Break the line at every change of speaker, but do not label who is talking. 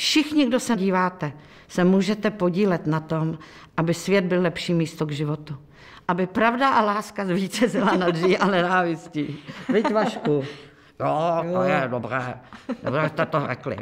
Všichni, kdo se díváte, se můžete podílet na tom, aby svět byl lepší místo k životu. Aby pravda a láska zvítězila nad lží a
nenávistí.
Vyť
Vašku.
Jo, to je dobré. Dobré jste to řekli.